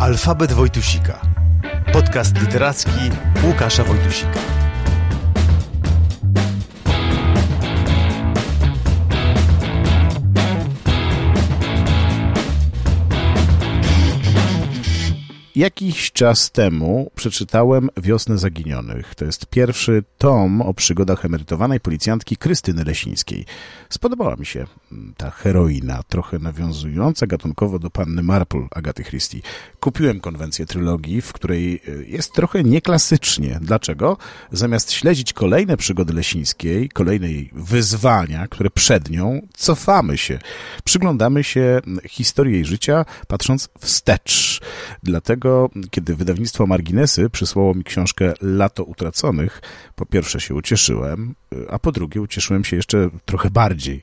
Alfabet Wojtusika. Podcast literacki Łukasza Wojtusika. Jakiś czas temu przeczytałem Wiosnę Zaginionych. To jest pierwszy tom o przygodach emerytowanej policjantki Krystyny Lesińskiej. Spodobała mi się ta heroina, trochę nawiązująca gatunkowo do Panny Marple Agaty Christie. Kupiłem konwencję trylogii, w której e, jest trochę nieklasycznie. Dlaczego? Zamiast śledzić kolejne przygody Lesińskiej, kolejne wyzwania, które przed nią, cofamy się. Przyglądamy się historii jej życia, patrząc wstecz. Dlatego kiedy wydawnictwo Marginesy przysłało mi książkę Lato Utraconych, po pierwsze się ucieszyłem, y, a po drugie ucieszyłem się jeszcze trochę bardziej,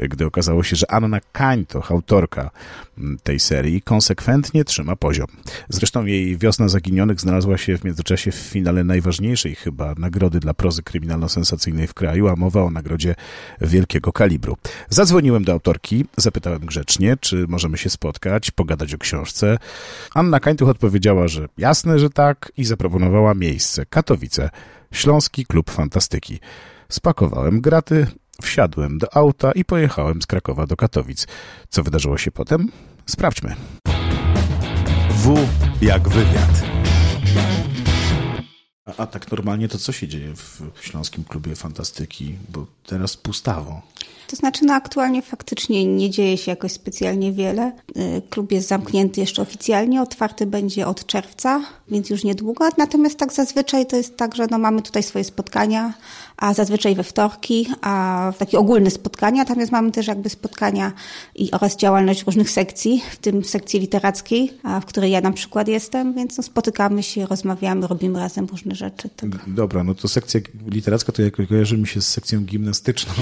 y, gdy okazało się, że Anna Kańtoch, autorka mm, tej serii, konsekwentnie trzyma poziom. Zresztą jej Wiosna Zaginionych znalazła się w międzyczasie w finale najważniejszej chyba nagrody dla prozy kryminalno-sensacyjnej w kraju, a mowa o nagrodzie wielkiego kalibru. Zadzwoniłem do autorki, zapytałem grzecznie, czy możemy się spotkać, pogadać o książce. Anna Kańtuch odpowiedziała, odpowiedziała, że jasne, że tak i zaproponowała miejsce Katowice, Śląski Klub Fantastyki. Spakowałem graty, wsiadłem do auta i pojechałem z Krakowa do Katowic. Co wydarzyło się potem? Sprawdźmy. W jak wywiad. A, a, tak normalnie to co się dzieje w Śląskim Klubie Fantastyki? Bo teraz pustawo. To znaczy, no aktualnie faktycznie nie dzieje się jakoś specjalnie wiele. Y, klub jest zamknięty jeszcze oficjalnie, otwarty będzie od czerwca, więc już niedługo. Natomiast tak zazwyczaj to jest tak, że no mamy tutaj swoje spotkania, a zazwyczaj we wtorki, a w takie ogólne spotkania. Natomiast mamy też jakby spotkania i oraz działalność różnych sekcji, w tym sekcji literackiej, w której ja na przykład jestem, więc no, spotykamy się, rozmawiamy, robimy razem różne rzeczy. Tak. Dobra, no to sekcja literacka to jak kojarzy mi się z sekcją gimnastyczną.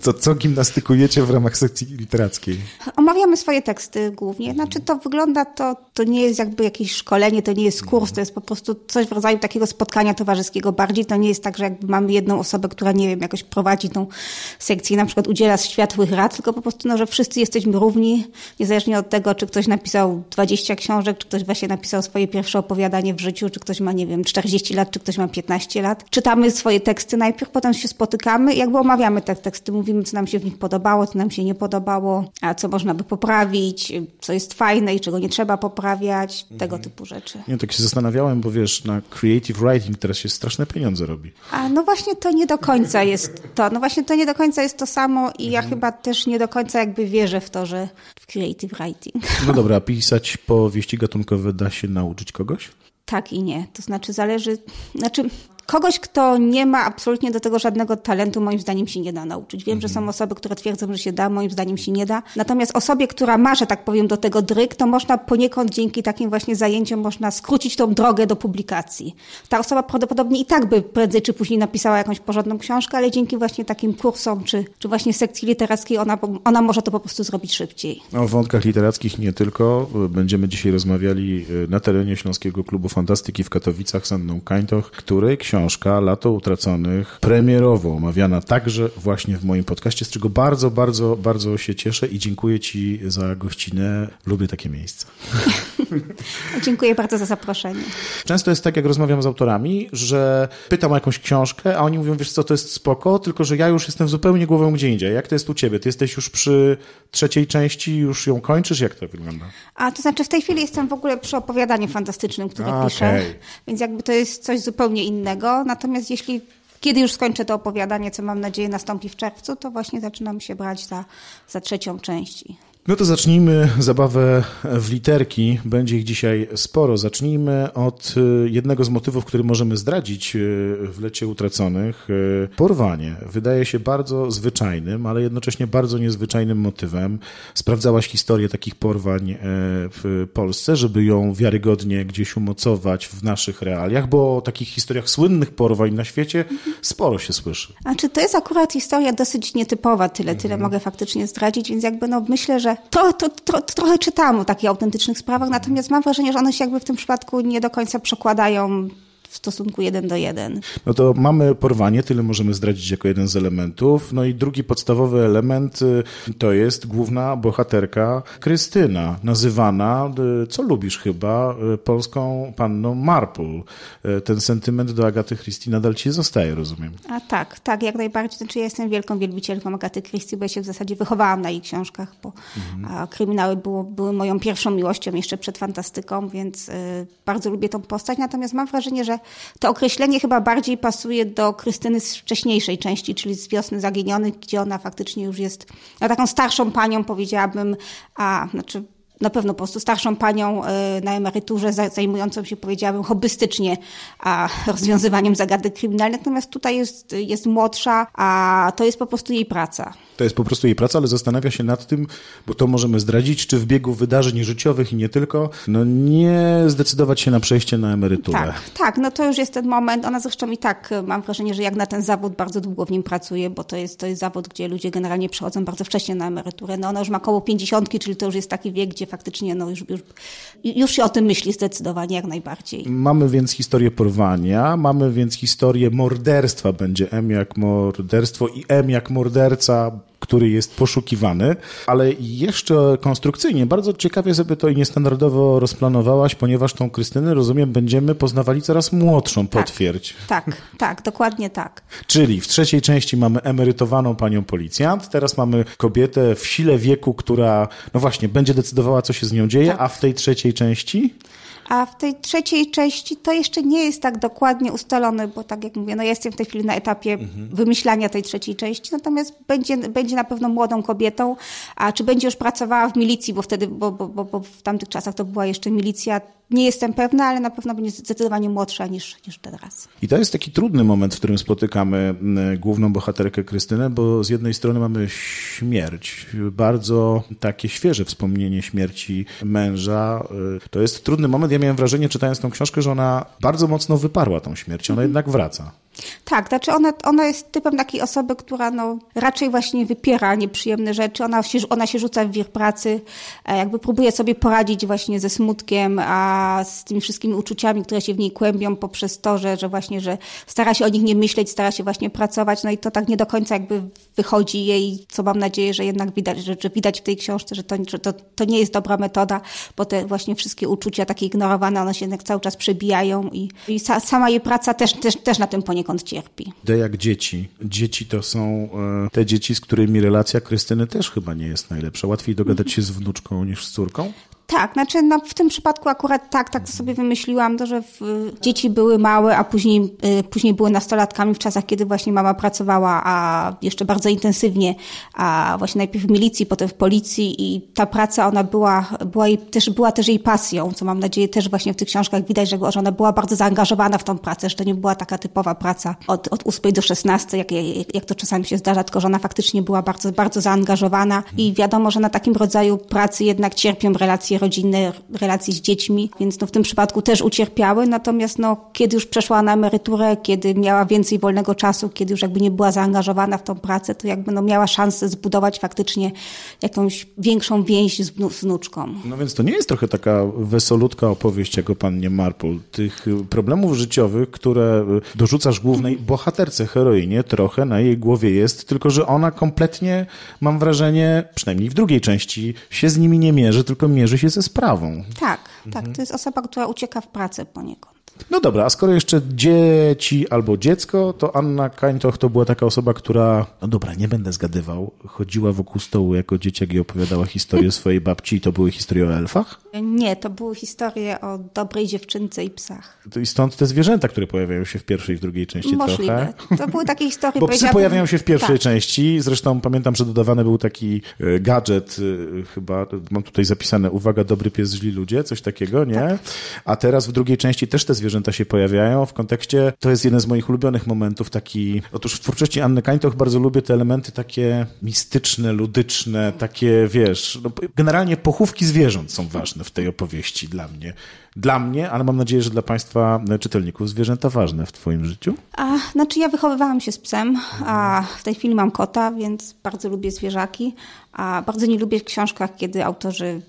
Co, co gimnastykujecie w ramach sekcji literackiej? Omawiamy swoje teksty głównie. Znaczy to wygląda, to, to nie jest jakby jakieś szkolenie, to nie jest kurs, no. to jest po prostu coś w rodzaju takiego spotkania towarzyskiego bardziej. To nie jest tak, że jakby mamy jedno jedną osobę, która, nie wiem, jakoś prowadzi tą sekcję i na przykład udziela światłych rad, tylko po prostu, no, że wszyscy jesteśmy równi, niezależnie od tego, czy ktoś napisał 20 książek, czy ktoś właśnie napisał swoje pierwsze opowiadanie w życiu, czy ktoś ma, nie wiem, 40 lat, czy ktoś ma 15 lat. Czytamy swoje teksty najpierw, potem się spotykamy, jakby omawiamy te teksty, mówimy, co nam się w nich podobało, co nam się nie podobało, a co można by poprawić, co jest fajne i czego nie trzeba poprawiać, mhm. tego typu rzeczy. Nie, tak się zastanawiałem, bo wiesz, na creative writing teraz się straszne pieniądze robi. A no właśnie to nie do końca jest to. No właśnie to nie do końca jest to samo i ja mhm. chyba też nie do końca jakby wierzę w to, że w creative writing. No dobra, a pisać powieści gatunkowe da się nauczyć kogoś? Tak i nie. To znaczy zależy, znaczy kogoś, kto nie ma absolutnie do tego żadnego talentu, moim zdaniem się nie da nauczyć. Wiem, mhm. że są mhm. osoby, które twierdzą, że się da, moim zdaniem się nie da. Natomiast osobie, która ma, że tak powiem, do tego dryk, to można poniekąd dzięki takim właśnie zajęciom można skrócić tą drogę do publikacji. Ta osoba prawdopodobnie i tak by prędzej czy później napisała jakąś porządną książkę, ale dzięki właśnie takim kursom czy, czy właśnie sekcji literackiej ona, ona może to po prostu zrobić szybciej. O no, wątkach literackich nie tylko. Będziemy dzisiaj rozmawiali e, na terenie Śląskiego Klubu Fantastyki w Katowicach z Anną Kańtoch, której książka książka Lato Utraconych, premierowo omawiana także właśnie w moim podcaście, z czego bardzo, bardzo, bardzo się cieszę i dziękuję Ci za gościnę. Lubię takie miejsca. dziękuję bardzo za zaproszenie. Często jest tak, jak rozmawiam z autorami, że pytam o jakąś książkę, a oni mówią, wiesz co, to jest spoko, tylko że ja już jestem zupełnie głową gdzie indziej. Jak to jest u Ciebie? Ty jesteś już przy trzeciej części, już ją kończysz? Jak to wygląda? A to znaczy w tej chwili jestem w ogóle przy opowiadaniu fantastycznym, które okay. piszę, więc jakby to jest coś zupełnie innego takiego. Natomiast jeśli kiedy już skończę to opowiadanie, co mam nadzieję nastąpi w czerwcu, to właśnie zaczynam się brać za, za trzecią część. No to zacznijmy zabawę w literki. Będzie ich dzisiaj sporo. Zacznijmy od y, jednego z motywów, który możemy zdradzić y, w lecie utraconych. Y, porwanie wydaje się bardzo zwyczajnym, ale jednocześnie bardzo niezwyczajnym motywem. Sprawdzałaś historię takich porwań e, w Polsce, żeby ją wiarygodnie gdzieś umocować w naszych realiach, bo o takich historiach słynnych porwań na świecie sporo się słyszy. A czy to jest akurat historia dosyć nietypowa, tyle, tyle mhm. mogę faktycznie zdradzić, więc jakby no myślę, że to, to, to, to trochę czytam o takich autentycznych sprawach, natomiast mam wrażenie, że one się jakby w tym przypadku nie do końca przekładają w stosunku jeden do jeden. No to mamy porwanie, tyle możemy zdradzić jako jeden z elementów. No i drugi podstawowy element y, to jest główna bohaterka Krystyna, nazywana, y, co lubisz chyba, y, polską panną Marple. Ten sentyment do Agaty Christie nadal ci zostaje, rozumiem. A tak, tak, jak najbardziej. Znaczy ja jestem wielką wielbicielką Agaty Christie, bo ja się w zasadzie wychowałam na jej książkach, bo mhm. kryminały było, były moją pierwszą miłością jeszcze przed fantastyką, więc bardzo lubię tą postać. Natomiast mam wrażenie, że to określenie chyba bardziej pasuje do Krystyny z wcześniejszej części, czyli z Wiosny Zaginionych, gdzie ona faktycznie już jest no, taką starszą panią, powiedziałabym, a znaczy na pewno po prostu starszą panią e, na emeryturze, zajmującą się, powiedziałabym, hobbystycznie rozwiązywaniem zagadek kryminalnych. Natomiast tutaj jest, jest młodsza, a to jest po prostu jej praca. To jest po prostu jej praca, ale zastanawia się nad tym, bo to możemy zdradzić, czy w biegu wydarzeń życiowych i nie tylko, no nie zdecydować się na przejście na emeryturę. Tak, tak, no to już jest ten moment. Ona zresztą i tak y, mam wrażenie, że jak na ten zawód bardzo długo w nim pracuje, bo to jest, to jest zawód, gdzie ludzie generalnie przechodzą bardzo wcześnie na emeryturę. No ona już ma około pięćdziesiątki, czyli to już jest taki wiek, gdzie faktycznie no już, już, już się o tym myśli zdecydowanie jak najbardziej. Mamy więc historię porwania, mamy więc historię morderstwa, będzie M jak morderstwo i M jak morderca który jest poszukiwany, ale jeszcze konstrukcyjnie bardzo ciekawie sobie to i niestandardowo rozplanowałaś, ponieważ tą Krystynę, rozumiem, będziemy poznawali coraz młodszą, tak, potwierdź. Tak, tak, dokładnie tak. Czyli w trzeciej części mamy emerytowaną panią policjant, teraz mamy kobietę w sile wieku, która, no właśnie, będzie decydowała, co się z nią dzieje, tak. a w tej trzeciej części? A w tej trzeciej części to jeszcze nie jest tak dokładnie ustalone, bo tak jak mówię, no ja jestem w tej chwili na etapie mhm. wymyślania tej trzeciej części, natomiast będzie, będzie będzie na pewno młodą kobietą, a czy będzie już pracowała w milicji, bo wtedy, bo, bo, bo, bo w tamtych czasach to była jeszcze milicja, nie jestem pewna, ale na pewno będzie zdecydowanie młodsza niż, niż teraz. I to jest taki trudny moment, w którym spotykamy główną bohaterkę Krystynę, bo z jednej strony mamy śmierć, bardzo takie świeże wspomnienie śmierci męża. Y, to jest trudny moment. Ja miałem wrażenie, czytając tą książkę, że ona bardzo mocno wyparła tą śmierć. Ona mhm. jednak wraca. Tak, znaczy ona, ona jest typem takiej osoby, która no, raczej właśnie wypiera nieprzyjemne rzeczy, ona się, ona się rzuca w wir pracy, e, jakby próbuje sobie poradzić właśnie ze smutkiem, a z tymi wszystkimi uczuciami, które się w niej kłębią poprzez to, że, że właśnie, że stara się o nich nie myśleć, stara się właśnie pracować, no i to tak nie do końca jakby wychodzi jej, co mam nadzieję, że jednak widać, że, że widać w tej książce, że, to, że to, to nie jest dobra metoda, bo te właśnie wszystkie uczucia takie ignorowane, one się jednak cały czas przebijają i, i sa, sama jej praca też, też, też na tym poniekąd poniekąd cierpi. De jak dzieci. Dzieci to są e, te dzieci, z którymi relacja Krystyny też chyba nie jest najlepsza. Łatwiej dogadać się z wnuczką niż z córką? Tak, znaczy no, w tym przypadku akurat tak, tak to sobie wymyśliłam, to, że w, dzieci były małe, a później, y, później były nastolatkami w czasach, kiedy właśnie mama pracowała, a jeszcze bardzo intensywnie, a właśnie najpierw w milicji, potem w policji i ta praca, ona była, była, jej, też, była też jej pasją, co mam nadzieję też właśnie w tych książkach widać, że, ona była bardzo zaangażowana w tą pracę, że to nie była taka typowa praca od, od 8 do 16, jak, jak, jak to czasami się zdarza, tylko że ona faktycznie była bardzo, bardzo zaangażowana i wiadomo, że na takim rodzaju pracy jednak cierpią relacje rodzinne relacje z dziećmi, więc no w tym przypadku też ucierpiały. Natomiast no, kiedy już przeszła na emeryturę, kiedy miała więcej wolnego czasu, kiedy już jakby nie była zaangażowana w tą pracę, to jakby no, miała szansę zbudować faktycznie jakąś większą więź z, wnuczką. No więc to nie jest trochę taka wesolutka opowieść, jako pannie Marple. Tych y, problemów życiowych, które y, dorzucasz głównej bohaterce, heroinie, trochę na jej głowie jest, tylko że ona kompletnie, mam wrażenie, przynajmniej w drugiej części, się z nimi nie mierzy, tylko mierzy się ze sprawą. Tak, tak mhm. tak. To jest osoba, która ucieka w pracę poniekąd. No dobra, a skoro jeszcze dzieci albo dziecko, to Anna Kańtoch to była taka osoba, która, no dobra, nie będę zgadywał, chodziła wokół stołu jako dzieciak i opowiadała historię swojej babci i to były historie o elfach? Nie, to były historie o dobrej dziewczynce i psach. I stąd te zwierzęta, które pojawiają się w pierwszej i w drugiej części Możliwe. trochę. To były takie historie... Bo psy pojawiają się w pierwszej tak. części, zresztą pamiętam, że dodawany był taki e, gadżet, e, chyba, mam tutaj zapisane, uwaga, uwaga, dobry pies, źli ludzie, coś takiego, nie? Tak. A teraz w drugiej części też te zwierzęta się pojawiają w kontekście, to jest jeden z moich ulubionych momentów, taki, otóż w twórczości Anny Kańtoch bardzo lubię te elementy takie mistyczne, ludyczne, takie, wiesz, no, generalnie pochówki zwierząt są ważne w tej opowieści dla mnie. Dla mnie, ale mam nadzieję, że dla Państwa e, czytelników zwierzęta ważne w Twoim życiu? A, znaczy ja wychowywałam się z psem, a w tej chwili mam kota, więc bardzo lubię zwierzaki, a bardzo nie lubię w książkach, kiedy autorzy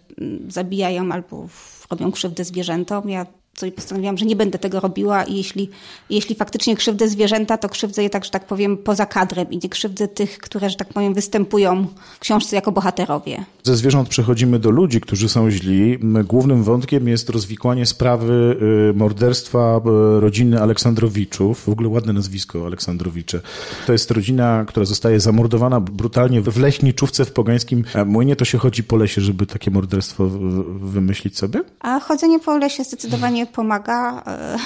zabijają albo robią krzywdę zwierzętom. Ja sobie postanowiłam, że nie będę tego robiła i jeśli, jeśli faktycznie krzywdzę zwierzęta, to krzywdzę je tak, że tak powiem, poza kadrem i nie krzywdzę tych, które, że tak powiem, występują w książce jako bohaterowie. Ze zwierząt przechodzimy do ludzi, którzy są źli. Głównym wątkiem jest rozwikłanie sprawy y, morderstwa y, rodziny Aleksandrowiczów. W ogóle ładne nazwisko Aleksandrowicze. To jest rodzina, która zostaje zamordowana brutalnie w leśniczówce w pogańskim młynie. To się chodzi po lesie, żeby takie morderstwo wymyślić sobie? A chodzenie po lesie zdecydowanie pomaga. E,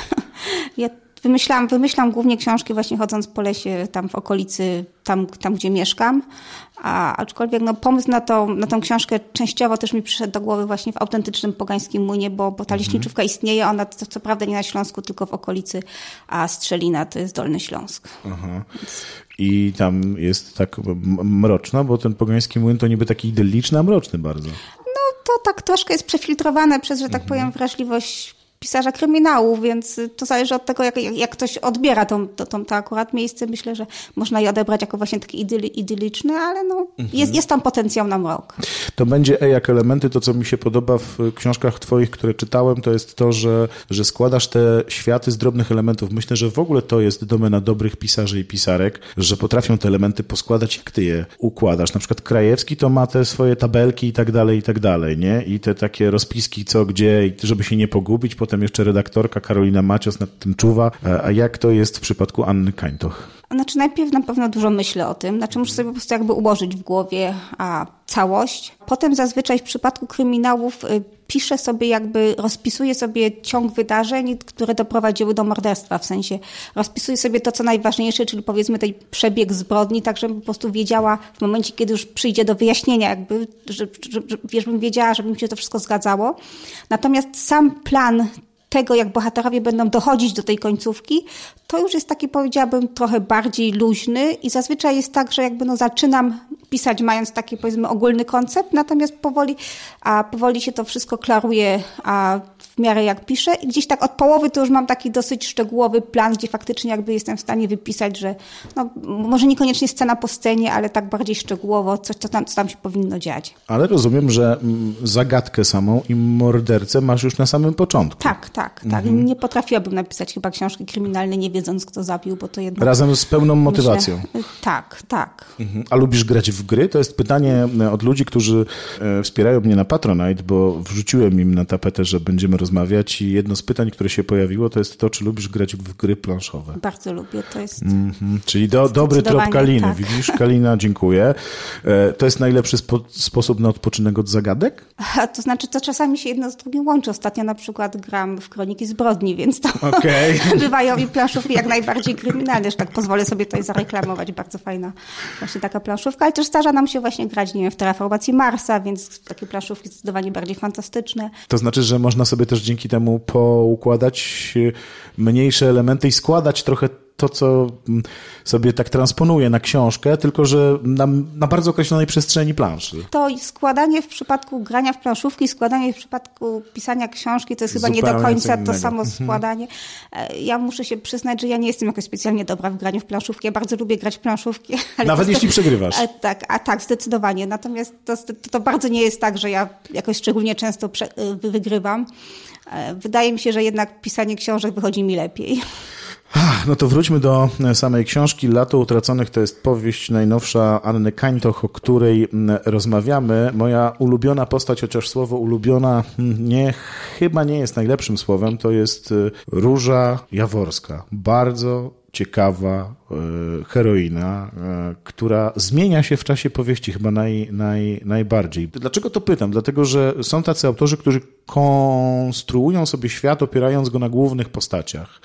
ja wymyślam, wymyślam głównie książki właśnie chodząc po lesie, tam w okolicy, tam, tam gdzie mieszkam. A, aczkolwiek no, pomysł na tą, na tą książkę częściowo też mi przyszedł do głowy właśnie w autentycznym pogańskim młynie, bo, bo ta mhm. leśniczówka mhm. istnieje, ona to, co prawda nie na Śląsku, tylko w okolicy, a Strzelina to y, jest Dolny Śląsk. Aha. I tam jest tak mroczna, bo ten pogański młyn to niby taki idylliczny, a mroczny bardzo. No to tak troszkę jest przefiltrowane przez, że tak mhm. powiem, wrażliwość pisarza kryminału, więc y, to zależy od tego, jak, jak, ktoś odbiera tą, to, tą, to akurat miejsce. Myślę, że można je odebrać jako właśnie taki idyli, ale no, mhm. jest, jest tam potencjał na mrok. To będzie E jak elementy. To, co mi się podoba w y, książkach twoich, które czytałem, to jest to, że, że składasz te światy z drobnych elementów. Myślę, że w ogóle to jest domena dobrych pisarzy i pisarek, że potrafią te elementy poskładać, jak ty je układasz. Na przykład Krajewski to ma te swoje tabelki i tak dalej, i tak dalej, nie? I te takie rozpiski co, gdzie, żeby się nie pogubić, potem jeszcze redaktorka Karolina Macios nad tym czuwa. E, a jak to jest w przypadku Anny Kańtoch? Znaczy najpierw na pewno dużo myślę o tym, znaczy muszę sobie po prostu jakby ułożyć w głowie a, całość. Potem zazwyczaj w przypadku kryminałów y, piszę sobie jakby, rozpisuję sobie ciąg wydarzeń, które doprowadziły do morderstwa, w sensie rozpisuję sobie to, co najważniejsze, czyli powiedzmy ten przebieg zbrodni, tak żebym po prostu wiedziała w momencie, kiedy już przyjdzie do wyjaśnienia jakby, że, że, że, żebym wiedziała, żeby mi się to wszystko zgadzało. Natomiast sam plan tego, jak bohaterowie będą dochodzić do tej końcówki, to już jest taki, powiedziałabym, trochę bardziej luźny i zazwyczaj jest tak, że jakby no zaczynam pisać mając taki, powiedzmy, ogólny koncept, natomiast powoli, a powoli się to wszystko klaruje, a w miarę jak piszę i gdzieś tak od połowy to już mam taki dosyć szczegółowy plan, gdzie faktycznie jakby jestem w stanie wypisać, że no, może niekoniecznie scena po scenie, ale tak bardziej szczegółowo, coś co tam, co tam się powinno dziać. Ale rozumiem, że mm, zagadkę samą i mordercę masz już na samym początku. Tak, tak, tak. Mhm. Nie potrafiłabym napisać chyba książki kryminalnej nie wiedząc kto zabił, bo to jednak... Razem z pełną motywacją. Myślę, tak, tak. Mhm. A lubisz grać w gry? To jest pytanie e, od ludzi, którzy e, wspierają mnie na Patronite, bo wrzuciłem im na tapetę, że będziemy rozmawiać rozmawiać i jedno z pytań, które się pojawiło, to jest to, czy lubisz grać w gry planszowe? Bardzo lubię, to jest... Mm -hmm. Czyli do, dobry trop tak. Kaliny, tak. widzisz? Kalina, dziękuję. E, to jest najlepszy spo sposób na odpoczynek od zagadek? A to znaczy, to czasami się jedno z drugim łączy. Ostatnio na przykład gram w Kroniki Zbrodni, więc to okay. bywają i planszówki jak najbardziej kryminalne, że tak pozwolę sobie tutaj zareklamować. Bardzo fajna właśnie taka planszówka, ale też starza nam się właśnie grać, nie wiem, w terraformacji Marsa, więc takie planszówki zdecydowanie bardziej fantastyczne. To znaczy, że można sobie też też dzięki temu poukładać y, mniejsze elementy i składać trochę to, co mm, sobie tak transponuje na książkę, tylko że na, na bardzo określonej przestrzeni planszy. To składanie w przypadku grania w planszówki, składanie w przypadku pisania książki, to jest chyba Zupełnie nie do końca to samo mhm. składanie. E, ja muszę się przyznać, że ja nie jestem jakoś specjalnie dobra w graniu w planszówki. Ja bardzo lubię grać w planszówki. Nawet to, jeśli przegrywasz. A, e, tak, a tak, zdecydowanie. Natomiast to, to bardzo nie jest tak, że ja jakoś szczególnie często prze, y, wygrywam. E, wydaje mi się, że jednak pisanie książek wychodzi mi lepiej. No to wróćmy do e, samej książki. Lato utraconych to jest powieść najnowsza Anny Kańtoch, o której rozmawiamy. Moja ulubiona postać, chociaż słowo ulubiona nie, chyba nie jest najlepszym słowem, to jest e, Róża Jaworska. Bardzo ciekawa E, heroina, e, która zmienia się w czasie powieści chyba naj, naj, najbardziej. Dlaczego to pytam? Dlatego, że są tacy autorzy, którzy konstruują sobie świat opierając go na głównych postaciach.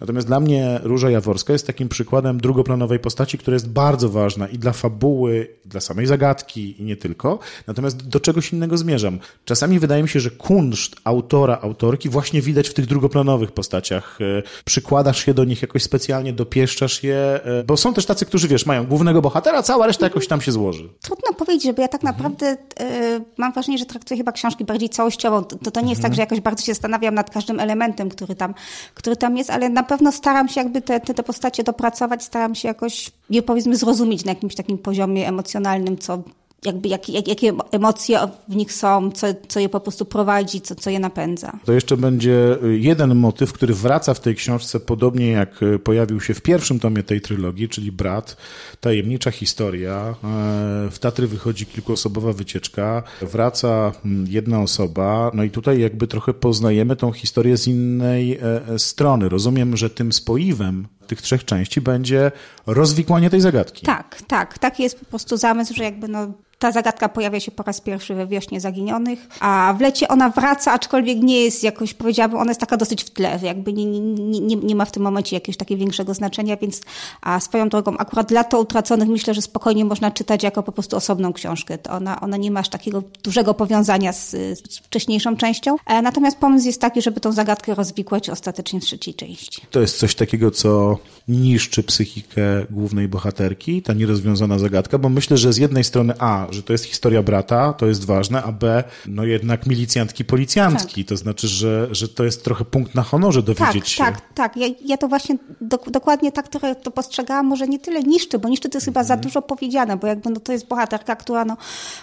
Natomiast dla mnie Róża Jaworska jest takim przykładem drugoplanowej postaci, która jest bardzo ważna i dla fabuły, i dla samej zagadki i nie tylko. Natomiast do czegoś innego zmierzam. Czasami wydaje mi się, że kunszt autora, autorki właśnie widać w tych drugoplanowych postaciach. E, przykładasz się do nich jakoś specjalnie, dopieszczasz je, E, bo są też tacy, którzy wiesz, mają głównego bohatera, cała reszta jakoś tam się złoży. Trudno powiedzieć, bo ja tak mhm. naprawdę mhm. mam wrażenie, że traktuję chyba książki bardziej całościowo. To, to nie jest tak, mhm. tak, że jakoś bardzo się zastanawiam nad każdym elementem, który tam, który tam jest, ale na pewno staram się jakby te, te, te postacie dopracować, staram się jakoś, nie powiedzmy, zrozumieć na jakimś takim poziomie emocjonalnym, co jakby jak, jak, jakie emocje w nich są, co, co je po prostu prowadzi, co, co je napędza. To jeszcze będzie y, jeden motyw, który wraca w tej książce, podobnie jak y, pojawił się w pierwszym tomie tej trylogii, czyli Brat, tajemnicza historia. E, w Tatry wychodzi kilkuosobowa wycieczka, wraca mm, jedna osoba, no i tutaj jakby trochę poznajemy tą historię z innej e, e, strony. Rozumiem, że tym spoiwem tych trzech części będzie rozwikłanie tej zagadki. Tak, tak. Taki jest po prostu zamysł, że jakby no, ta zagadka pojawia się po raz pierwszy we Wiośnie Zaginionych, a w lecie ona wraca, aczkolwiek nie jest jakoś, powiedziałabym, ona jest taka dosyć w tle, jakby nie, nie, nie, nie ma w tym momencie jakiegoś takiego większego znaczenia, więc a swoją drogą akurat Lato Utraconych myślę, że spokojnie można czytać jako po prostu osobną książkę. To ona, ona nie ma aż takiego dużego powiązania z, z wcześniejszą częścią, e, natomiast pomysł jest taki, żeby tą zagadkę rozwikłać ostatecznie w trzeciej części. To jest coś takiego, co niszczy psychikę głównej bohaterki, ta nierozwiązana zagadka, bo myślę, że z jednej strony A, że to jest historia brata, to jest ważne, a B, no jednak milicjantki, policjantki, tak. to znaczy, że, że to jest trochę punkt na honorze dowiedzieć tak, się. Tak, tak, ja, ja to właśnie do, dokładnie tak trochę to postrzegałam, może nie tyle niszczy, bo niszczy to jest mhm. chyba za mhm. dużo powiedziane, bo jakby no to jest bohaterka, która no,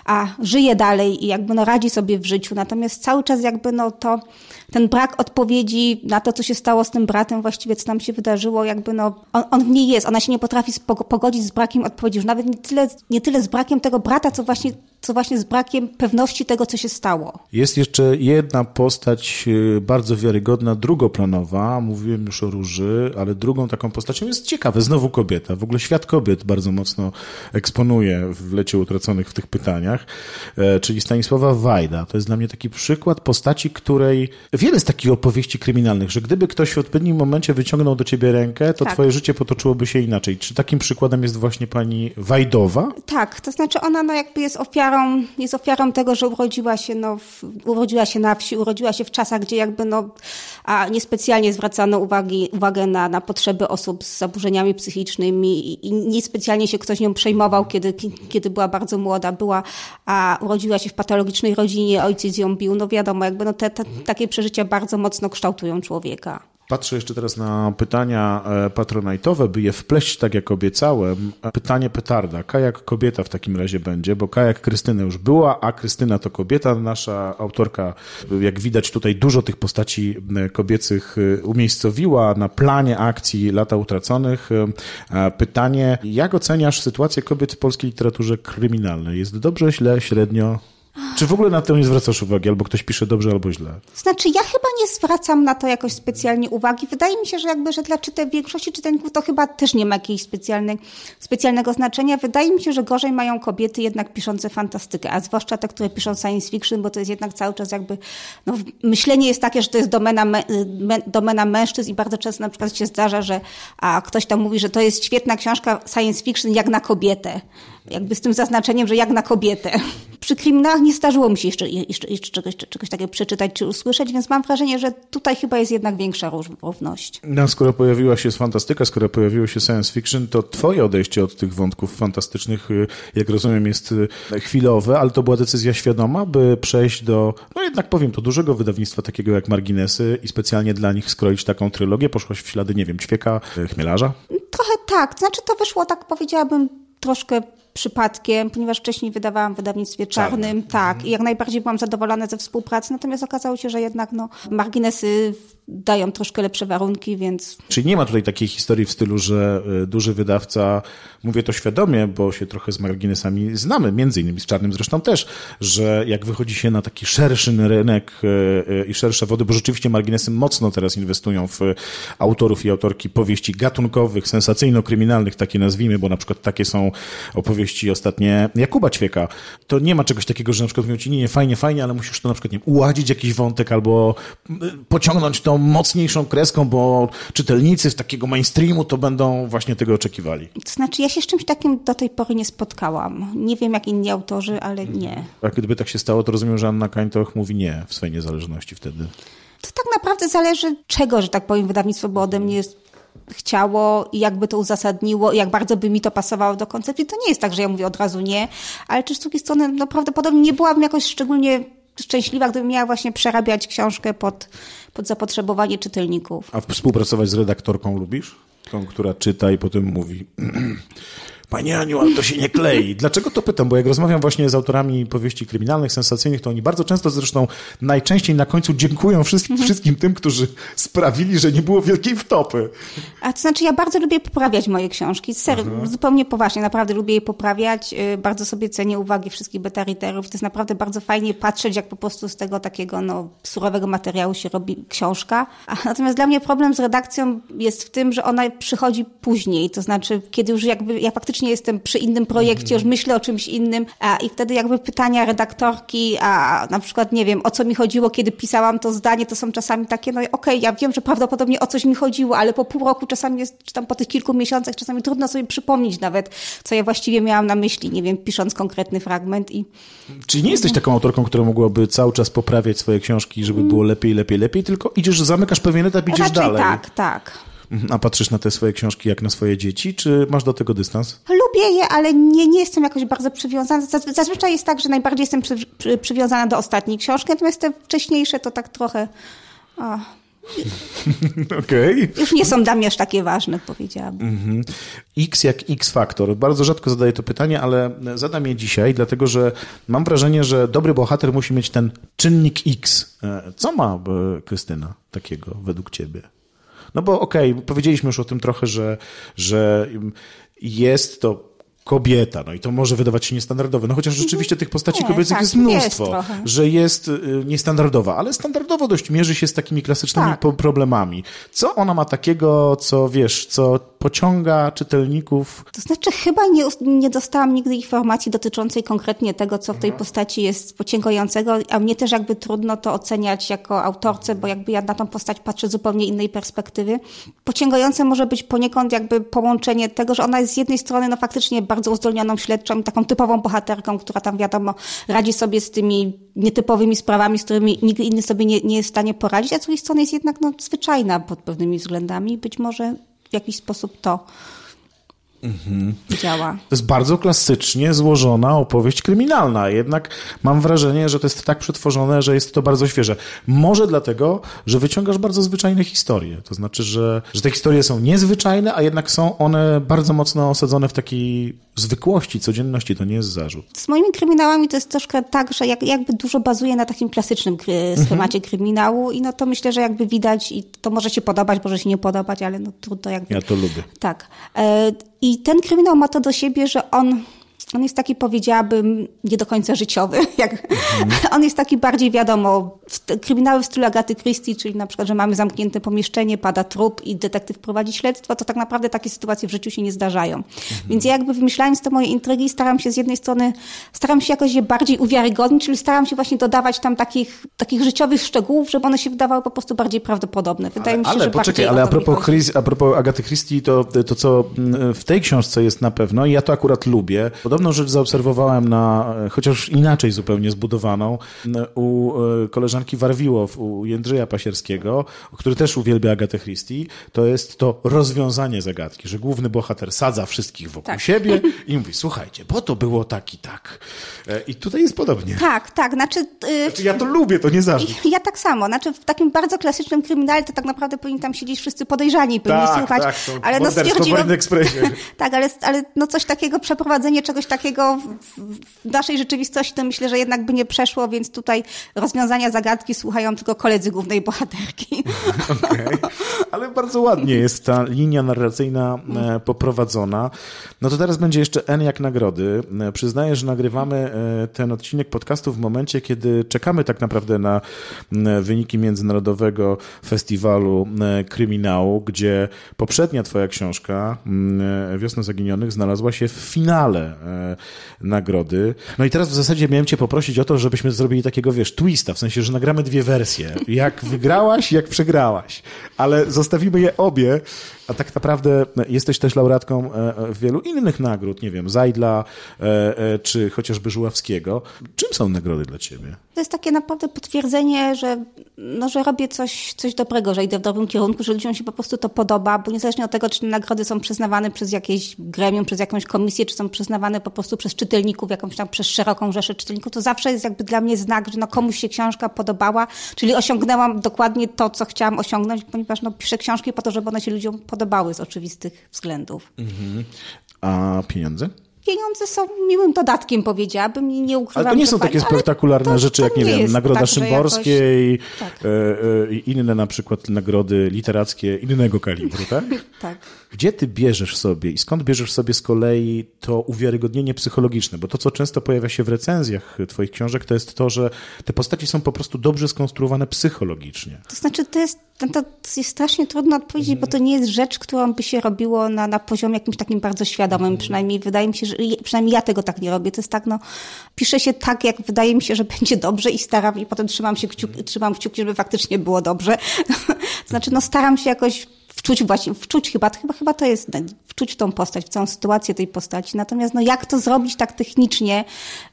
a, żyje dalej i jakby no radzi sobie w życiu, natomiast cały czas jakby no to ten brak odpowiedzi na to, co się stało z tym bratem, właściwie co nam się wydarzyło, jakby no, on, on w niej jest, ona się nie potrafi pogodzić z brakiem odpowiedzi, już nawet nie tyle, nie tyle z brakiem tego brata, co właśnie co właśnie z brakiem pewności tego, co się stało. Jest jeszcze jedna postać y, bardzo wiarygodna, drugoplanowa. Mówiłem już o Róży, ale drugą taką postacią jest ciekawe, znowu kobieta. W ogóle świat kobiet bardzo mocno eksponuje w lecie utraconych w tych pytaniach, e, czyli Stanisława Wajda. To jest dla mnie taki przykład postaci, której wiele z takich opowieści kryminalnych, że gdyby ktoś w odpowiednim momencie wyciągnął do ciebie rękę, to tak. twoje życie potoczyłoby się inaczej. Czy takim przykładem jest właśnie pani Wajdowa? Tak, to znaczy ona no jakby jest ofiarą ofiarą, jest ofiarą tego, że urodziła się, no, w, urodziła się na wsi, urodziła się w czasach, gdzie jakby no, a niespecjalnie zwracano uwagi, uwagę na, na potrzeby osób z zaburzeniami psychicznymi i, i niespecjalnie się ktoś nią przejmował, kiedy, kiedy była bardzo młoda, była, a urodziła się w patologicznej rodzinie, ojciec ją bił, no wiadomo, jakby no te, te takie przeżycia bardzo mocno kształtują człowieka. Patrzę jeszcze teraz na pytania e, patronajtowe, by je wpleść tak jak obiecałem. E, pytanie petarda. Kajak kobieta w takim razie będzie, bo kajak Krystyna już była, a Krystyna to kobieta, nasza autorka. Jak widać tutaj dużo tych postaci kobiecych e, umiejscowiła na planie akcji Lata Utraconych. Pytanie, jak oceniasz sytuację kobiet w polskiej literaturze kryminalnej? Jest dobrze, źle, średnio? Czy w ogóle na to nie zwracasz uwagi? Albo ktoś pisze dobrze, albo źle? Znaczy, ja chyba nie zwracam na to jakoś specjalnie uwagi. Wydaje mi się, że jakby, że dla czyte, większości czytelników to chyba też nie ma jakiegoś specjalnego znaczenia. Wydaje mi się, że gorzej mają kobiety jednak piszące fantastykę, a zwłaszcza te, które piszą science fiction, bo to jest jednak cały czas jakby, no, myślenie jest takie, że to jest domena, me, domena mężczyzn i bardzo często na przykład się zdarza, że a ktoś tam mówi, że to jest świetna książka science fiction jak na kobietę jakby z tym zaznaczeniem, że jak na kobietę. Przy kryminałach nie starzyło mi się jeszcze, jeszcze, jeszcze czegoś, czegoś takiego przeczytać czy usłyszeć, więc mam wrażenie, że tutaj chyba jest jednak większa równość. No, skoro pojawiła się fantastyka, skoro pojawiło się science fiction, to twoje odejście od tych wątków fantastycznych, y, jak rozumiem, jest y, chwilowe, ale to była decyzja świadoma, by przejść do, no jednak powiem to, dużego wydawnictwa takiego jak Marginesy i specjalnie dla nich skroić taką trylogię. Poszłaś w ślady, nie wiem, Ćwieka, y, Chmielarza? Trochę tak. Znaczy to wyszło, tak powiedziałabym, troszkę przypadkiem, ponieważ wcześniej wydawałam w wydawnictwie czarnym, tak, mhm. i jak najbardziej byłam zadowolona ze współpracy, natomiast okazało się, że jednak no, marginesy dają troszkę lepsze warunki, więc... Czyli nie ma tutaj takiej historii w stylu, że y, duży wydawca, mówię to świadomie, bo się trochę z marginesami znamy, między innymi z Czarnym zresztą też, że jak wychodzi się na taki szerszy rynek y, y, i szersze wody, bo rzeczywiście marginesy mocno teraz inwestują w autorów i autorki powieści gatunkowych, sensacyjno-kryminalnych, takie nazwijmy, bo na przykład takie są opowieści ostatnie Jakuba Ćwieka. To nie ma czegoś takiego, że na przykład mówią ci, nie, nie, fajnie, fajnie, ale musisz to na przykład nie, uładzić jakiś wątek albo mm, pociągnąć tą mocniejszą kreską, bo czytelnicy z takiego mainstreamu to będą właśnie tego oczekiwali. To znaczy, ja się z czymś takim do tej pory nie spotkałam. Nie wiem, jak inni autorzy, ale mhm. nie. A gdyby tak się stało, to rozumiem, że Anna Kańtoch mówi nie w swojej niezależności wtedy. To tak naprawdę zależy czego, że tak powiem, wydawnictwo by ode mnie chciało i jakby to uzasadniło i jak bardzo by mi to pasowało do koncepcji. To nie jest tak, że ja mówię od razu nie, ale czy z drugiej strony no, prawdopodobnie nie byłabym jakoś szczególnie szczęśliwa, gdybym miała właśnie przerabiać książkę pod, pod zapotrzebowanie czytelników. A współpracować z redaktorką lubisz? Tą, która czyta i potem mówi. Panie Aniu, ale to się nie klei. Dlaczego to pytam? Bo jak rozmawiam właśnie z autorami powieści kryminalnych, sensacyjnych, to oni bardzo często zresztą najczęściej na końcu dziękują wszystkim, mhm. wszystkim tym, którzy sprawili, że nie było wielkiej wtopy. A to znaczy, ja bardzo lubię poprawiać moje książki. Serio, mhm. zupełnie poważnie, naprawdę lubię je poprawiać. Y, bardzo sobie cenię uwagi wszystkich beta To jest naprawdę bardzo fajnie patrzeć, jak po prostu z tego takiego no, surowego materiału się robi książka. A natomiast dla mnie problem z redakcją jest w tym, że ona przychodzi później. To znaczy, kiedy już jakby ja faktycznie faktycznie jestem przy innym projekcie, już mhm. myślę o czymś innym a, i wtedy jakby pytania redaktorki, a na przykład nie wiem, o co mi chodziło, kiedy pisałam to zdanie, to są czasami takie, no okej, okay, ja wiem, że prawdopodobnie o coś mi chodziło, ale po pół roku czasami jest, czy tam po tych kilku miesiącach czasami trudno sobie przypomnieć nawet, co ja właściwie miałam na myśli, nie wiem, pisząc konkretny fragment i... Czyli nie jesteś taką autorką, która mogłaby cały czas poprawiać swoje książki, żeby mm. było lepiej, lepiej, lepiej, tylko idziesz, zamykasz pewien etap, idziesz Raczej dalej. tak, tak. A patrzysz na te swoje książki jak na swoje dzieci, czy masz do tego dystans? Lubię je, ale nie, nie jestem jakoś bardzo przywiązana. Zazwy zazwyczaj jest tak, że najbardziej jestem przy, przy, przywiązana do ostatniej książki, natomiast te wcześniejsze to tak trochę... O. Okay. Już nie są dla mnie aż takie ważne, powiedziałabym. Mm -hmm. X jak X faktor. Bardzo rzadko zadaję to pytanie, ale zadam je dzisiaj, dlatego że mam wrażenie, że dobry bohater musi mieć ten czynnik X. E, co ma e, Krystyna takiego według ciebie? No bo okej, okay, powiedzieliśmy już o tym trochę, że, że jest to kobieta. No i to może wydawać się niestandardowe. No chociaż mhm. rzeczywiście tych postaci kobiecych tak, jest mnóstwo, jest że jest y, niestandardowa, ale standardowo dość mierzy się z takimi klasycznymi tak. problemami. Co ona ma takiego, co wiesz, co pociąga czytelników? To znaczy chyba nie, nie dostałam nigdy informacji dotyczącej konkretnie tego, co w tej mhm. postaci jest pociągającego, a mnie też jakby trudno to oceniać jako autorce, bo jakby ja na tą postać patrzę z zupełnie innej perspektywy. Pociągające może być poniekąd jakby połączenie tego, że ona jest z jednej strony no faktycznie bardzo uzdolnioną śledczą, taką typową bohaterką, która tam wiadomo radzi sobie z tymi nietypowymi sprawami, z którymi nikt inny sobie nie, nie jest w stanie poradzić, a z drugiej strony jest jednak no, zwyczajna pod pewnymi względami. Być może w jakiś sposób to Mhm. Działa. To jest bardzo klasycznie złożona opowieść kryminalna, jednak mam wrażenie, że to jest tak przetworzone, że jest to bardzo świeże. Może dlatego, że wyciągasz bardzo zwyczajne historie. To znaczy, że, że te historie są niezwyczajne, a jednak są one bardzo mocno osadzone w takiej zwykłości, codzienności. To nie jest zarzut. Z moimi kryminałami to jest troszkę tak, że jak, jakby dużo bazuje na takim klasycznym mhm. schemacie mhm. kryminału i no to myślę, że jakby widać i to może się podobać, może się nie podobać, ale no trudno jakby... Ja to lubię. Tak. E i ten kryminał ma to do siebie, że on on jest taki, powiedziałabym, nie do końca życiowy. Jak, mhm. On jest taki bardziej, wiadomo, kryminały w stylu Agaty Christie, czyli na przykład, że mamy zamknięte pomieszczenie, pada trup i detektyw prowadzi śledztwo, to tak naprawdę takie sytuacje w życiu się nie zdarzają. Mhm. Więc ja jakby wymyślając te moje intrygi, staram się z jednej strony, staram się jakoś je bardziej uwiarygodnić, czyli staram się właśnie dodawać tam takich, takich życiowych szczegółów, żeby one się wydawały po prostu bardziej prawdopodobne. Wydaje ale, mi się, ale, że poczekaj, ale a propos, Chris, a propos Agaty Christie, to, to co mm, w tej książce jest na pewno, i ja to akurat lubię, podobno Podobną rzecz zaobserwowałem na, chociaż inaczej zupełnie zbudowaną, u e, koleżanki Warwiłow, u Jędrzeja Pasierskiego, który też uwielbia Agatę Christie. To jest to rozwiązanie zagadki, że główny bohater sadza wszystkich wokół tak. siebie i mówi, słuchajcie, bo to było tak i tak. E, I tutaj jest podobnie. Tak, tak. Znaczy, yy, znaczy ja to lubię, to nie zawsze. Ja tak samo. Znaczy w takim bardzo klasycznym kryminale to tak naprawdę powinni tam siedzieć wszyscy podejrzani, powinni tak, słuchać. Tak, to ale no Tak, ale, ale no coś takiego, przeprowadzenie czegoś takiego w naszej rzeczywistości to myślę, że jednak by nie przeszło, więc tutaj rozwiązania zagadki słuchają tylko koledzy głównej bohaterki. Okay. Ale bardzo ładnie jest ta linia narracyjna e, poprowadzona. No to teraz będzie jeszcze N jak nagrody. E, przyznaję, że nagrywamy e, ten odcinek podcastu w momencie, kiedy czekamy tak naprawdę na wyniki Międzynarodowego Festiwalu Kryminału, gdzie poprzednia twoja książka Wiosna Zaginionych znalazła się w finale E, nagrody. No i teraz w zasadzie miałem cię poprosić o to, żebyśmy zrobili takiego, wiesz, twista, w sensie, że nagramy dwie wersje. Jak wygrałaś, jak przegrałaś. Ale zostawimy je obie a tak naprawdę jesteś też laureatką e, e, wielu innych nagród, nie wiem, Zajdla e, czy chociażby Żuławskiego. Czym są nagrody dla ciebie? To jest takie naprawdę potwierdzenie, że, no, że robię coś, coś dobrego, że idę w dobrym kierunku, że ludziom się po prostu to podoba, bo niezależnie od tego, czy nagrody są przyznawane przez jakieś gremium, przez jakąś komisję, czy są przyznawane po prostu przez czytelników, jakąś tam przez szeroką rzeszę czytelników, to zawsze jest jakby dla mnie znak, że no komuś się książka podobała, czyli osiągnęłam dokładnie to, co chciałam osiągnąć, ponieważ no, piszę książki po to, żeby one się ludziom podobały podobały z oczywistych względów. Mhm. A pieniądze? pieniądze są miłym dodatkiem, powiedziałabym, nie ukrywam. Ale to nie są fajnie, takie spektakularne to, rzeczy, to jak, nie, nie wiem, Nagroda tak, Szymborskiej jakoś... tak. E, e, inne na przykład nagrody literackie innego kalibru, tak? tak. Gdzie ty bierzesz sobie i skąd bierzesz sobie z kolei to uwiarygodnienie psychologiczne? Bo to, co często pojawia się w recenzjach twoich książek, to jest to, że te postaci są po prostu dobrze skonstruowane psychologicznie. To znaczy, to jest no to jest strasznie trudno odpowiedzieć, bo to nie jest rzecz, którą by się robiło na, na poziomie jakimś takim bardzo świadomym. Mhm. Przynajmniej wydaje mi się, że przynajmniej ja tego tak nie robię. To jest tak, no, piszę się tak, jak wydaje mi się, że będzie dobrze i staram i potem trzymam się kciuk, mhm. trzymam kciuki, żeby faktycznie było dobrze. znaczy, no, staram się jakoś wczuć właśnie, wczuć chyba, chyba, chyba to jest, wczuć w tą postać, w całą sytuację tej postaci. Natomiast no jak to zrobić tak technicznie,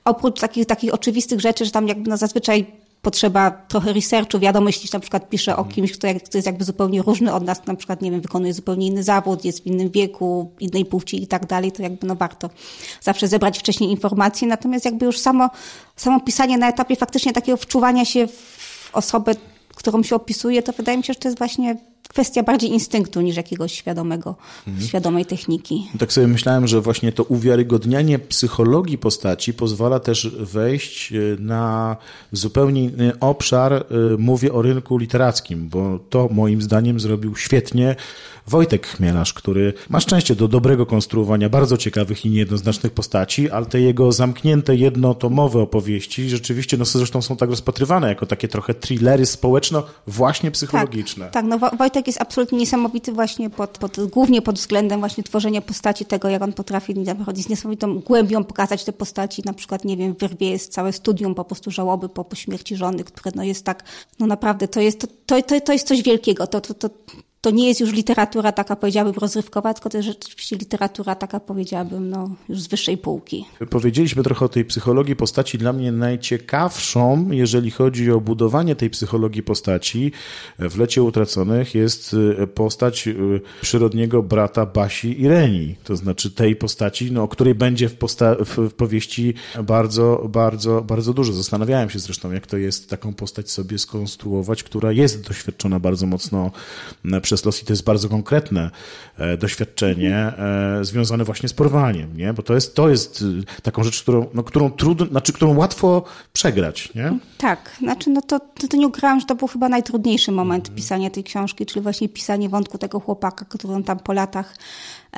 oprócz takich, takich oczywistych rzeczy, że tam jakby no zazwyczaj potrzeba trochę researchu, wiadomo jeśli na przykład pisze o mhm. kimś, kto, jak, kto jest jakby zupełnie różny od nas, na przykład, nie wiem, wykonuje zupełnie inny zawód, jest w innym wieku, innej płci i tak dalej, to jakby no warto zawsze zebrać wcześniej informacje, natomiast jakby już samo, samo pisanie na etapie faktycznie takiego wczuwania się w osobę, którą się opisuje, to wydaje mi się, że to jest właśnie kwestia bardziej instynktu niż jakiegoś świadomego, mhm. świadomej techniki. Tak sobie myślałem, że właśnie to uwiarygodnianie psychologii postaci pozwala też wejść y, na zupełnie inny obszar. Y, mówię o rynku literackim, bo to moim zdaniem zrobił świetnie Wojtek Chmielarz, który ma szczęście do dobrego konstruowania bardzo ciekawych i niejednoznacznych postaci, ale te jego zamknięte, jednotomowe opowieści rzeczywiście no, zresztą są tak rozpatrywane jako takie trochę thrillery społeczno-właśnie psychologiczne. Tak, tak no Wojtek jest absolutnie niesamowity właśnie pod, pod, głównie pod względem właśnie tworzenia postaci, tego jak on potrafi z niesamowitą głębią pokazać te postaci. Na przykład, nie wiem, Wyrwie jest całe studium po prostu żałoby po, po śmierci żony, które no jest tak, no naprawdę to jest, to, to, to, to jest coś wielkiego. To, to, to, to nie jest już literatura taka, powiedziałabym, rozrywkowa, tylko to jest rzeczywiście literatura taka, powiedziałabym, no, już z wyższej półki. Powiedzieliśmy trochę o tej psychologii postaci. Dla mnie najciekawszą, jeżeli chodzi o budowanie tej psychologii postaci w Lecie Utraconych jest e, postać e, przyrodniego brata Basi Ireni, to znaczy tej postaci, no, o której będzie w, posta- w powieści bardzo, bardzo, bardzo dużo. Zastanawiałem się zresztą, jak to jest taką postać sobie skonstruować, która jest doświadczona bardzo mocno przez los i to jest bardzo konkretne e, doświadczenie e, związane właśnie z porwaniem, nie? Bo to jest, to jest e, taką rzecz, którą, no, którą trudno, znaczy, którą łatwo przegrać, nie? Tak, znaczy, no to, to, to nie ukrywam, że to był chyba najtrudniejszy moment mhm. pisania tej książki, czyli właśnie pisanie wątku tego chłopaka, który on tam po latach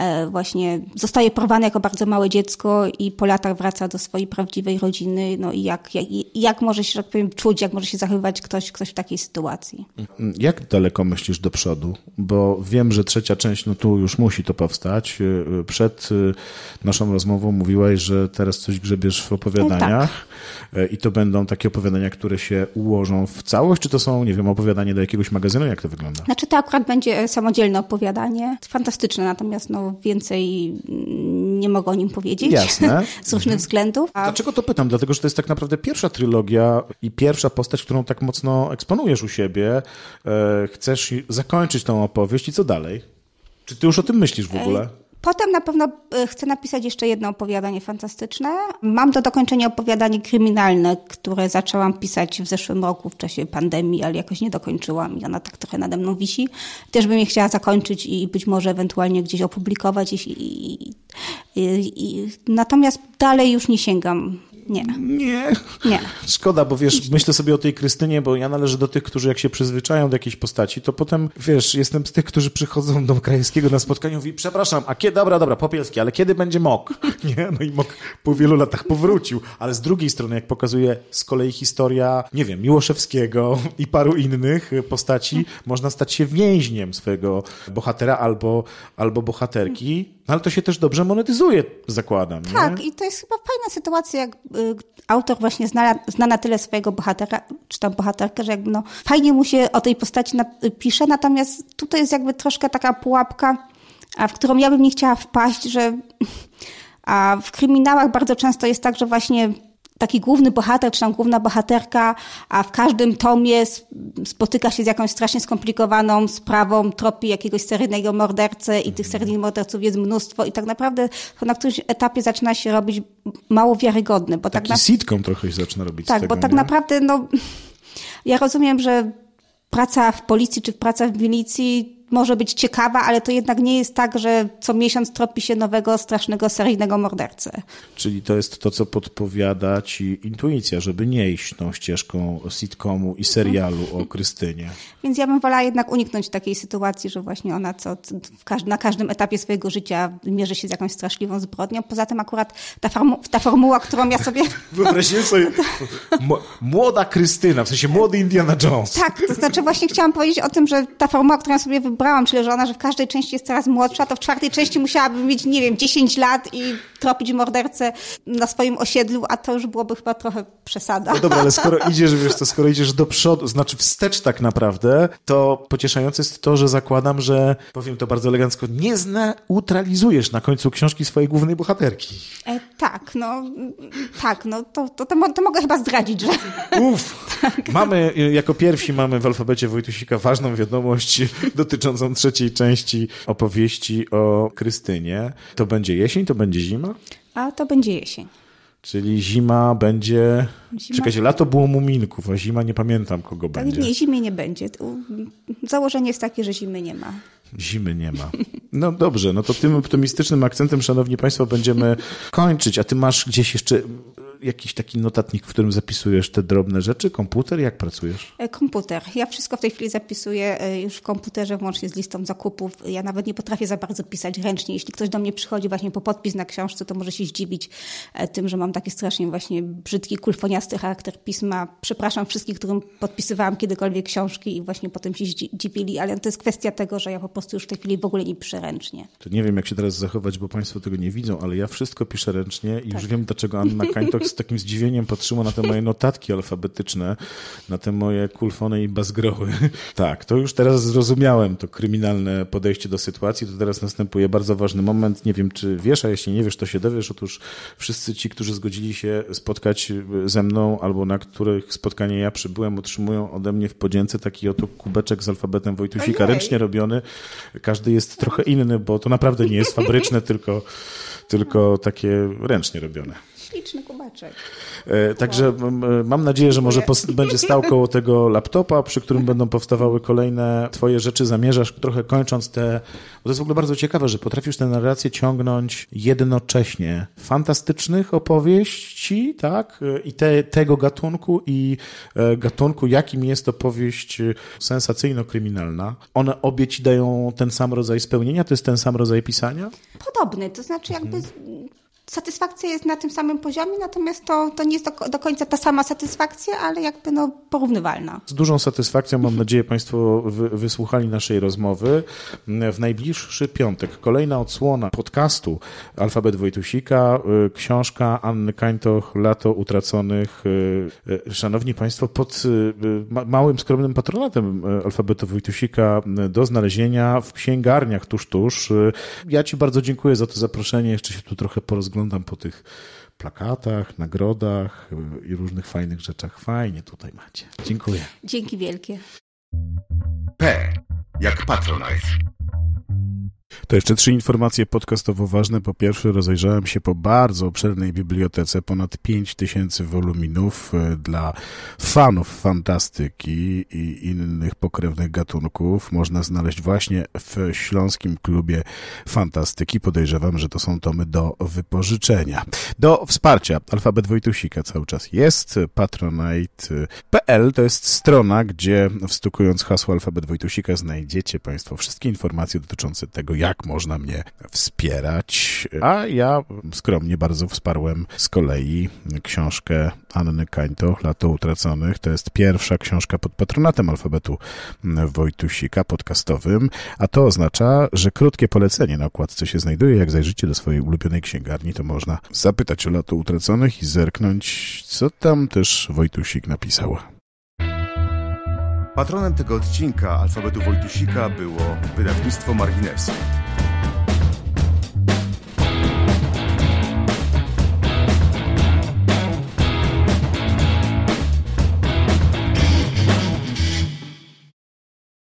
E, właśnie zostaje porwane jako bardzo małe dziecko i po latach wraca do swojej prawdziwej rodziny. No i jak, jak, jak może się, tak powiem, czuć, jak może się zachowywać ktoś, ktoś w takiej sytuacji. Jak daleko myślisz do przodu? Bo wiem, że trzecia część, no tu już musi to powstać. E, przed e, naszą rozmową mówiłaś, że teraz coś grzebiesz w opowiadaniach tak. i to będą takie opowiadania, które się ułożą w całość, czy to są, nie wiem, opowiadanie do jakiegoś magazynu? Jak to wygląda? Znaczy to akurat będzie samodzielne opowiadanie. Fantastyczne, natomiast no więcej nie mogę o nim powiedzieć Jasne. z różnych mhm. względów. A... Dlaczego to pytam? Dlatego, że to jest tak naprawdę pierwsza trylogia i pierwsza postać, którą tak mocno eksponujesz u siebie. E, chcesz zakończyć tą opowieść i co dalej? Czy ty już o tym myślisz w ogóle? Potem na pewno e, chcę napisać jeszcze jedno opowiadanie fantastyczne. Mam do dokończenia opowiadanie kryminalne, które zaczęłam pisać w zeszłym roku w czasie pandemii, ale jakoś nie dokończyłam i ona tak trochę nade mną wisi. Też bym je chciała zakończyć i być może ewentualnie gdzieś opublikować. I, i, i, natomiast dalej już nie sięgam nie. Nie. Nie. Szkoda, bo wiesz, myślę sobie o tej Krystynie, bo ja należę do tych, którzy jak się przyzwyczają do jakiejś postaci, to potem, wiesz, jestem z tych, którzy przychodzą do Krajewskiego na spotkaniu i mówi, przepraszam, a kiedy, dobra, dobra, Popielski, ale kiedy będzie Mok? Nie, no i Mok po wielu latach powrócił, ale z drugiej strony, jak pokazuje z kolei historia, nie wiem, Miłoszewskiego i paru innych postaci, można stać się więźniem swojego bohatera albo, albo bohaterki, no ale to się też dobrze monetyzuje, zakładam. Tak, nie? i to jest chyba fajna sytuacja, jak y, autor właśnie zna, zna na tyle swojego bohatera, czy tam bohaterkę, że jakby no, fajnie mu się o tej postaci pisze, natomiast tutaj jest jakby troszkę taka pułapka, w którą ja bym nie chciała wpaść, że a w kryminałach bardzo często jest tak, że właśnie taki główny bohater, czy tam główna bohaterka, a w każdym tomie spotyka się z jakąś strasznie skomplikowaną sprawą tropi jakiegoś seryjnego mordercy i tych mhm. seryjnych morderców jest mnóstwo i tak naprawdę na którymś etapie zaczyna się robić mało wiarygodny. Bo tak taki tak na... sitcom trochę się zaczyna robić Tak, tego, bo tak nie? naprawdę no, ja rozumiem, że praca w policji czy praca w milicji może być ciekawa, ale to jednak nie jest tak, że co miesiąc tropi się nowego, strasznego, seryjnego mordercy. Czyli to jest to, co podpowiada ci intuicja, żeby nie iść tą ścieżką sitcomu i serialu o Krystynie. Więc ja bym wolała jednak uniknąć takiej sytuacji, że właśnie ona co, na każdym etapie swojego życia mierzy się z jakąś straszliwą zbrodnią. Poza tym akurat ta, formu ta formuła, którą ja sobie... Wyobraziłem sobie młoda Krystyna, w sensie młody Indiana Jones. Tak, to znaczy właśnie chciałam powiedzieć o tym, że ta formuła, którą ja sobie ubrałam, czyli że ona, że w każdej części jest coraz młodsza, to w czwartej części musiałabym mieć, nie wiem, 10 lat i tropić mordercę na swoim osiedlu, a to już byłoby chyba trochę przesada. No dobra, ale skoro idziesz, wiesz to skoro idziesz do przodu, znaczy wstecz tak naprawdę, to pocieszające jest to, że zakładam, że, powiem to bardzo elegancko, nie zneutralizujesz na końcu książki swojej głównej bohaterki. E, tak, no, tak, no, to, to, to, to mogę chyba zdradzić, że... Uff! Tak. Mamy, y, jako pierwsi mamy w alfabecie Wojtusika ważną wiadomość dotyczącą dotyczącą trzeciej części opowieści o Krystynie. To będzie jesień, to będzie zima? A to będzie jesień. Czyli zima będzie. Zima... Czekajcie, lato było muminków, a zima nie pamiętam kogo tak, będzie. Nie, zimy nie będzie. Założenie jest takie, że zimy nie ma. Zimy nie ma. No dobrze, no to tym optymistycznym akcentem, szanowni państwo, będziemy kończyć. A ty masz gdzieś jeszcze jakiś taki notatnik, w którym zapisujesz te drobne rzeczy? Komputer? Jak pracujesz? E, komputer. Ja wszystko w tej chwili zapisuję e, już w komputerze, włącznie z listą zakupów. Ja nawet nie potrafię za bardzo pisać ręcznie. Jeśli ktoś do mnie przychodzi właśnie po podpis na książce, to może się zdziwić e, tym, że mam taki strasznie właśnie brzydki, kulfoniasty charakter pisma. Przepraszam wszystkich, którym podpisywałam kiedykolwiek książki i właśnie potem się zdziwili ale to jest kwestia tego, że ja po prostu już w tej chwili w ogóle nie piszę ręcznie. To nie wiem, jak się teraz zachować, bo Państwo tego nie widzą, ale ja wszystko piszę ręcznie i tak. już wiem, dlaczego Anna Kańtok z takim zdziwieniem patrzyło na te moje notatki alfabetyczne, na te moje kulfony i bazgroły. tak, to już teraz zrozumiałem to kryminalne podejście do sytuacji. To teraz następuje bardzo ważny moment. Nie wiem, czy wiesz, a jeśli nie wiesz, to się dowiesz. Otóż wszyscy ci, którzy zgodzili się spotkać ze mną albo na których spotkanie ja przybyłem, otrzymują ode mnie w podzięce taki oto kubeczek z alfabetem Wojtusika, ręcznie robiony. Każdy jest trochę inny, bo to naprawdę nie jest fabryczne, tylko, tylko takie ręcznie robione śliczny kubaczek. E, także mam nadzieję, że może będzie stał koło tego laptopa, przy którym będą powstawały kolejne twoje rzeczy. Zamierzasz trochę kończąc te... Bo to jest w ogóle bardzo ciekawe, że potrafisz tę narrację ciągnąć jednocześnie fantastycznych opowieści, tak? E, I te, tego gatunku i e, gatunku, jakim jest opowieść sensacyjno-kryminalna. One obie ci dają ten sam rodzaj spełnienia? To jest ten sam rodzaj pisania? Podobny, to znaczy jakby satysfakcja jest na tym samym poziomie, natomiast to, to nie jest do, do, końca ta sama satysfakcja, ale jakby no, porównywalna. Z dużą satysfakcją mam nadzieję Państwo wy, wysłuchali naszej rozmowy. W najbliższy piątek kolejna odsłona podcastu Alfabet Wojtusika, y, książka Anny Kańtoch, Lato Utraconych. Y, y, szanowni Państwo, pod małym, skromnym patronatem Alfabetu Wojtusika do znalezienia w księgarniach tuż, tuż. Ja Ci bardzo dziękuję za to zaproszenie. Jeszcze się tu trochę porozglądam rozglądam po tych plakatach, nagrodach y, i różnych fajnych rzeczach. Fajnie tutaj macie. Dziękuję. Dzięki wielkie. P. Jak Patronite. To jeszcze trzy informacje podcastowo ważne. Po pierwsze, rozejrzałem się po bardzo obszernej bibliotece, ponad 5000 woluminów e, dla fanów fantastyki i innych pokrewnych gatunków. Można znaleźć właśnie w Śląskim Klubie Fantastyki. Podejrzewam, że to są tomy do wypożyczenia. Do wsparcia. Alfabet Wojtusika cały czas jest. Patronite.pl to jest strona, gdzie wstukując hasło Alfabet Wojtusika znajdziecie Państwo wszystkie informacje dotyczące tego, jak można mnie wspierać. A ja skromnie bardzo wsparłem z kolei książkę Anny Kańto, Lato Utraconych. To jest pierwsza książka pod patronatem alfabetu Wojtusika podcastowym, a to oznacza, że krótkie polecenie na okładce się znajduje. Jak zajrzycie do swojej ulubionej księgarni, to można zapytać o Lato Utraconych i zerknąć, co tam też Wojtusik napisał. Patronem tego odcinka alfabetu Wojtusika było wydawnictwo Marginesu.